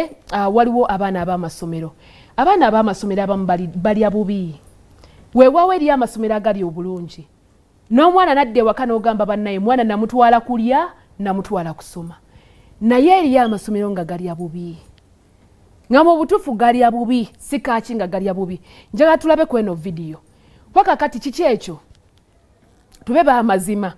ate uh, ah, waliwo abaana abamasomero abaana abamasomero abamu balya bubi wewawo eri amasomero agali obulungi n'omwana nadda ewaka n'ogamba bannaye mwana namutwala kulya namutwala kusoma naye eriyo amasomero nga galya bubi nga mu butuufu galya bubi sikaaki nga galya bubi njagala tulabe kweno vidiyo wakakati kiki ekyo tube baamazima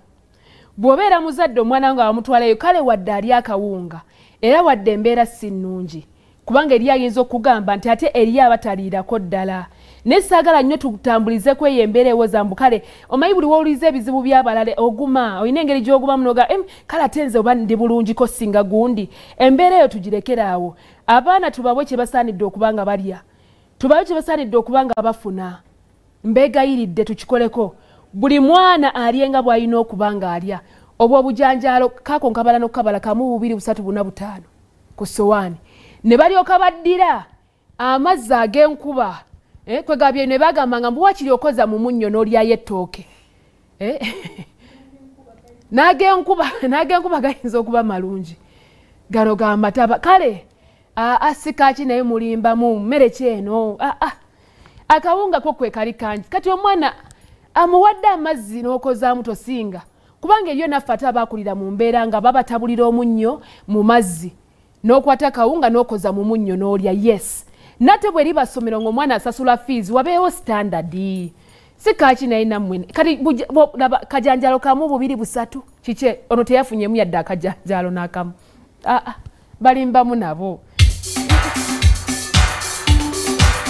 bw'obeera muzadde omwana nga wamutwalayo kale wadde ali akawunga era wadde embeera si nnungi kubanga eri ayinza okugamba nti ate eri abataliirako ddala naye saagala nnyo tutambulizeku eyo embeera ewozambu kale omanyi buli woowuliza ebizibu byabalala oguma olina engeri gy'ogumamu noga kale ate nze oba ndi bulungiko singa gundi embeera eyo tugirekere awo abaana tubabwe kye basaanidde okuba nga balya tubabwe kye basaanidde okuba nga bafuna mbegayiridde tukikoleko buli mwana alyenga bwalina okuba nga alya obwobujanjalo kako nkabala nokukabala kamu bubiri busatu buna butaano ku sowaani ne balyoka baddira amazzi ag'enkuba eh, kwegabye ne bagambanga mbuwakiri okoza mu munnyo n'olyayo ettooke eh, n'ag'enkuba n'ag'enkuba gayinza okuba malungi gano ga mataba kale asikaki naye mulimbamu mmere ki eno aa akawunga ko kwekali kangi kati omwana amuwadde amazzi n'okozaamu tosinga kubanga eriyo naffe ate abaakulira mu mbeera nga babatabulira omunnyo mu mazzi n'okwata kawunga n'okoza mu munnyo n'olya yes nate bweri basomero ngaomwana asasula fees wabeewo standardi si kaaki naye nammwe kati kajanjalo kamu bubiri busatu kike ono teyafunyemu yadde akajanjalo n'akamu aa ah, ah, balimbamu nabo